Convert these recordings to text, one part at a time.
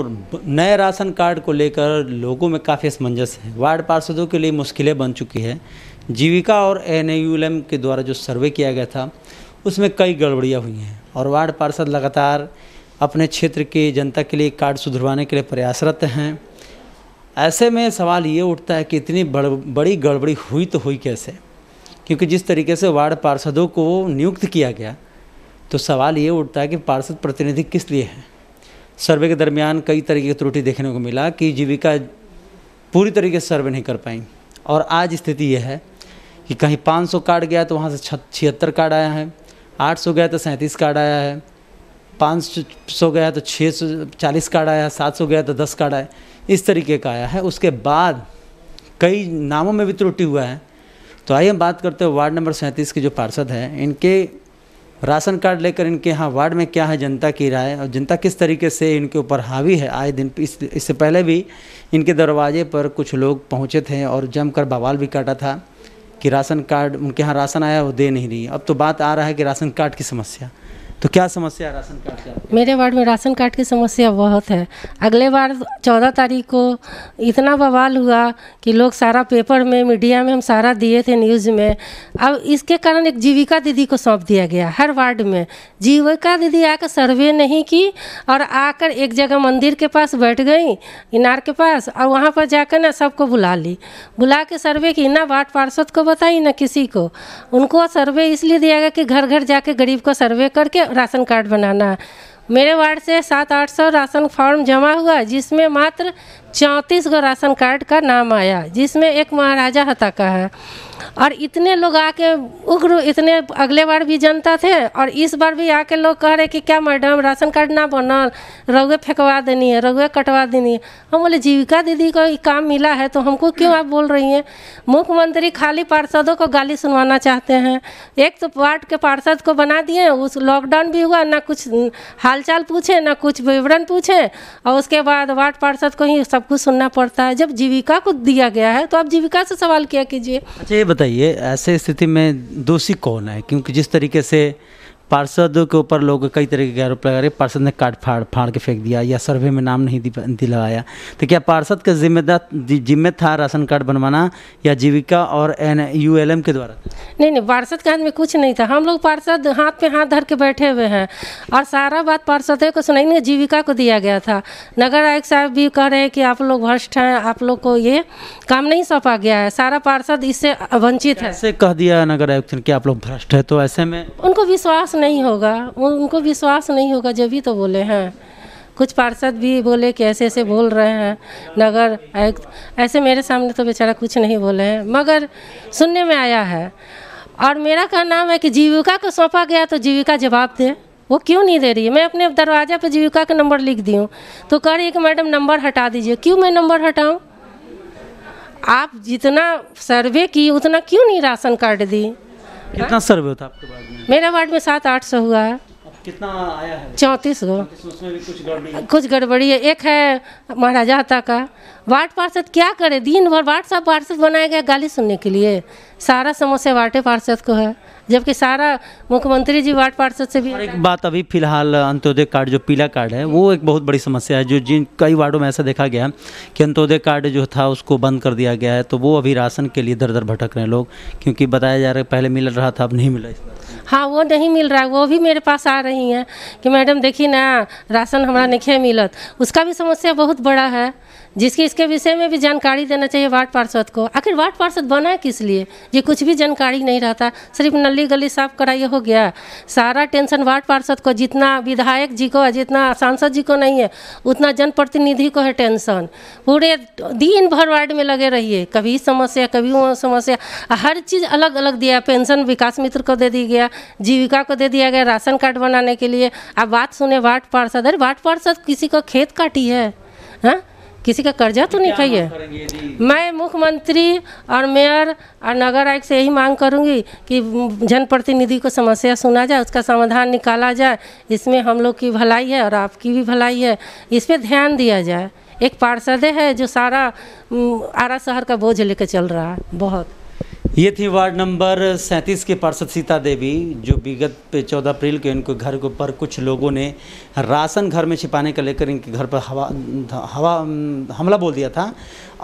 और नए ration card को लेकर लोगों में काफ़ी असमंजस है वार्ड पार्षदों के लिए मुश्किलें बन चुकी है जीविका और एन के द्वारा जो सर्वे किया गया था उसमें कई गड़बड़ियाँ हुई हैं और वार्ड पार्षद लगातार अपने क्षेत्र के जनता के लिए कार्ड सुधरवाने के लिए प्रयासरत हैं ऐसे में सवाल ये उठता है कि इतनी बड़ बड़ी गड़बड़ी हुई तो हुई कैसे क्योंकि जिस तरीके से वार्ड पार्षदों को नियुक्त किया गया तो सवाल ये उठता है कि पार्षद प्रतिनिधि किस लिए हैं सर्वे के दरमियान कई तरीके की त्रुटि देखने को मिला कि जीविका पूरी तरीके से सर्वे नहीं कर पाई और आज स्थिति यह है कि कहीं 500 कार्ड गया तो वहाँ से छिहत्तर कार्ड आया है 800 गया तो सैंतीस कार्ड आया है 500 गया तो छः सौ चालीस कार्ड आया है सात सौ गया तो दस कार्ड आया इस तरीके का आया है उसके बाद कई नामों में भी त्रुटि हुआ है तो आइए हम बात करते हैं वार्ड नंबर सैंतीस के जो पार्षद हैं इनके राशन कार्ड लेकर इनके यहाँ वार्ड में क्या है जनता की राय और जनता किस तरीके से इनके ऊपर हावी है आए दिन इससे पहले भी इनके दरवाजे पर कुछ लोग पहुँचे थे और जमकर बवाल भी काटा था कि राशन कार्ड उनके यहाँ राशन आया वो दे नहीं रही अब तो बात आ रहा है कि राशन कार्ड की समस्या तो क्या समस्या राशन कार्ड का मेरे वार्ड में राशन कार्ड की समस्या बहुत है अगले बार चौदह तारीख को इतना बवाल हुआ कि लोग सारा पेपर में मीडिया में हम सारा दिए थे न्यूज़ में अब इसके कारण एक जीविका दीदी को सौंप दिया गया हर वार्ड में जीविका दीदी आकर सर्वे नहीं की और आकर एक जगह मंदिर के पास बैठ गई इनार के पास और वहाँ पर जाकर ना सबको बुला ली बुला के सर्वे की ना वार्ड पार्षद को बताई ना किसी को उनको सर्वे इसलिए दिया गया कि घर घर जाके गरीब को सर्वे करके राशन कार्ड बनाना मेरे वार्ड से सात आठ सौ राशन फॉर्म जमा हुआ जिसमें मात्र चौंतीस गो राशन कार्ड का नाम आया जिसमें एक महाराजा हता का है और इतने लोग आके उग्र इतने अगले बार भी जनता थे और इस बार भी आके लोग कह रहे कि क्या मैडम राशन कार्ड ना बनल रघुए फेंकवा देनी है रघुए कटवा देनी है हम बोले जीविका दीदी को काम मिला है तो हमको क्यों आप बोल रही हैं मुख्यमंत्री खाली पार्षदों को गाली सुनवाना चाहते हैं एक तो वार्ड के पार्षद को बना दिए उस लॉकडाउन भी हुआ ना कुछ हालचाल पूछे ना कुछ विवरण पूछे और उसके बाद वार्ड पार्षद को ही सब सब कुछ सुनना पड़ता है जब जीविका को दिया गया है तो आप जीविका से सवाल किया कीजिए अच्छा ये बताइए ऐसे स्थिति में दोषी कौन है क्योंकि जिस तरीके से पार्षद के ऊपर लोग कई तरह के आरोप लगा रहे पार्षद ने काट फाड़ फाड़ के फेंक दिया या सर्वे में नाम नहीं दिलाया तो क्या पार्षद का जिम्मेदार जिम्मे था राशन कार्ड बनवाना या जीविका और एन यू एल एम के द्वारा नहीं नहीं पार्षद के हाथ में कुछ नहीं था हम लोग पार्षद हाथ पे हाथ धर के बैठे हुए हैं और सारा बात पार्षद को सुनाई नहीं जीविका को दिया गया था नगर आयुक्त साहब भी कह रहे हैं कि आप लोग भ्रष्ट हैं आप लोग को ये काम नहीं सौंपा गया है सारा पार्षद इससे वंचित है कह दिया नगर आयुक्त ने कि आप लोग भ्रष्ट है तो ऐसे में उनको विश्वास नहीं होगा उनको विश्वास नहीं होगा जब भी तो बोले हैं हाँ। कुछ पार्षद भी बोले कि ऐसे ऐसे बोल रहे हैं नगर आयुक्त ऐसे मेरे सामने तो बेचारा कुछ नहीं बोले हैं मगर सुनने में आया है और मेरा का नाम है कि जीविका को सौंपा गया तो जीविका जवाब दे वो क्यों नहीं दे रही है मैं अपने दरवाजे पर जीविका का नंबर लिख दी हूँ तो कह रही है कि मैडम नंबर हटा दीजिए क्यों मैं नंबर हटाऊँ आप जितना सर्वे की उतना क्यों नहीं राशन कार्ड दी कितना हाँ? सर्वे होता है आपके वार्ड में मेरा वार्ड में सात आठ सौ हुआ है कितना आया है चौंतीस गो उसमें भी कुछ गड़बड़ी कुछ गड़बड़ी है एक है महाराजा का वार्ड पार्षद क्या करे दिन भर वार्ड साहब पार्षद बनाया गया गाली सुनने के लिए सारा समस्या वार्ड पार्षद को है जबकि सारा मुख्यमंत्री जी वार्ड पार्षद से भी और एक बात अभी फिलहाल अंत्योदय कार्ड जो पीला कार्ड है वो एक बहुत बड़ी समस्या है जो जिन कई वार्डों में ऐसा देखा गया कि अंत्योदय कार्ड जो था उसको बंद कर दिया गया है तो वो अभी राशन के लिए दर दर भटक रहे हैं लोग क्योंकि बताया जा रहा है पहले मिल रहा था अब नहीं मिला हाँ वो नहीं मिल रहा है वो भी मेरे पास आ रही हैं कि मैडम देखिए ना राशन हमारा नहीं मिलत उसका भी समस्या बहुत बड़ा है जिसकी इसके विषय में भी जानकारी देना चाहिए वार्ड पार्षद को आखिर वार्ड पार्षद बना किस लिए ये कुछ भी जानकारी नहीं रहता सिर्फ नली गली साफ कराइए हो गया सारा टेंशन वार्ड पार्षद को जितना विधायक जी को जितना सांसद जी को नहीं है उतना जनप्रतिनिधि को है टेंशन पूरे दिन भर वार्ड में लगे रहिए कभी समस्या कभी वो समस्या हर चीज़ अलग अलग दिया पेंशन विकास मित्र को दे दी गया जीविका को दे दिया गया राशन कार्ड बनाने के लिए अब बात सुने वार्ड पार्षद अरे वार्ड पार्षद किसी को खेत काटी है हाँ किसी का कर्जा तो नहीं खाइए मैं मुख्यमंत्री और मेयर और नगर आयुक्त से यही मांग करूंगी कि जनप्रतिनिधि को समस्या सुना जाए उसका समाधान निकाला जाए इसमें हम लोग की भलाई है और आपकी भी भलाई है इस पर ध्यान दिया जाए एक पार्षद है जो सारा आरा शहर का बोझ लेकर चल रहा है बहुत ये थी वार्ड नंबर 37 के पार्षद सीता देवी जो विगत पे 14 अप्रैल के इनके घर के ऊपर कुछ लोगों ने राशन घर में छिपाने का लेकर इनके घर पर हवा हवा हमला बोल दिया था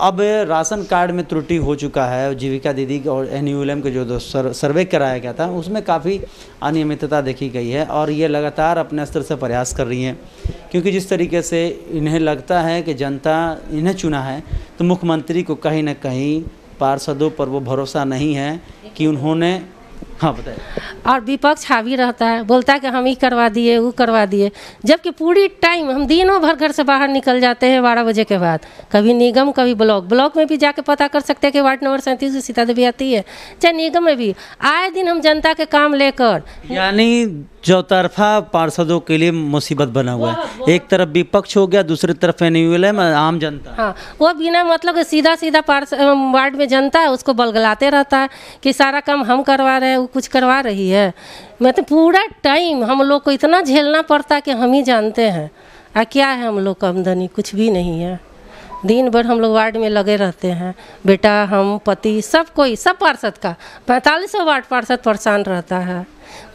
अब राशन कार्ड में त्रुटि हो चुका है जीविका दीदी और एन के जो सर, सर्वे कराया गया था उसमें काफ़ी अनियमितता देखी गई है और ये लगातार अपने स्तर से प्रयास कर रही हैं क्योंकि जिस तरीके से इन्हें लगता है कि जनता इन्हें चुना है तो मुख्यमंत्री को कहीं ना कहीं पार्षदों पर वो भरोसा नहीं है कि उन्होंने हाँ, और विपक्ष हावी रहता है बोलता है कि हम ये करवा दिए वो करवा दिए जबकि पूरी टाइम हम दिनों भर घर से बाहर निकल जाते हैं बारह बजे के बाद कभी निगम कभी ब्लॉक ब्लॉक में भी जाके पता कर सकते हैं कि वार्ड नंबर सैंतीस में सीता देवी आती है चाहे निगम में भी आए दिन हम जनता के काम लेकर यानी चौतरफा पार्षदों के लिए मुसीबत बना हुआ है एक तरफ विपक्ष हो गया दूसरी तरफ एन आम जनता हाँ वो बिना मतलब सीधा सीधा वार्ड में जनता है उसको बलगलाते रहता है कि सारा काम हम करवा रहे हैं कुछ करवा रही है मैं तो पूरा टाइम हम लोग को इतना झेलना पड़ता कि हम ही जानते हैं आ क्या है हम लोग का आमदनी कुछ भी नहीं है दिन भर हम लोग वार्ड में लगे रहते हैं बेटा हम पति सब कोई सब पार्षद का पैंतालीसों वार्ड पार्षद परेशान रहता है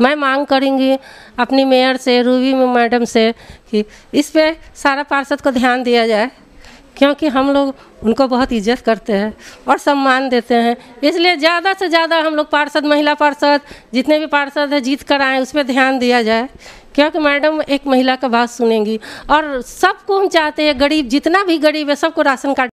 मैं मांग करूँगी अपनी मेयर से रूबी मैडम से कि इस पर सारा पार्षद को ध्यान दिया जाए क्योंकि हम लोग उनको बहुत इज्जत करते हैं और सम्मान देते हैं इसलिए ज़्यादा से ज़्यादा हम लोग पार्षद महिला पार्षद जितने भी पार्षद हैं जीत कर आए उस पर ध्यान दिया जाए क्योंकि मैडम एक महिला का बात सुनेंगी और सबको हम चाहते हैं गरीब जितना भी गरीब है सबको राशन कार्ड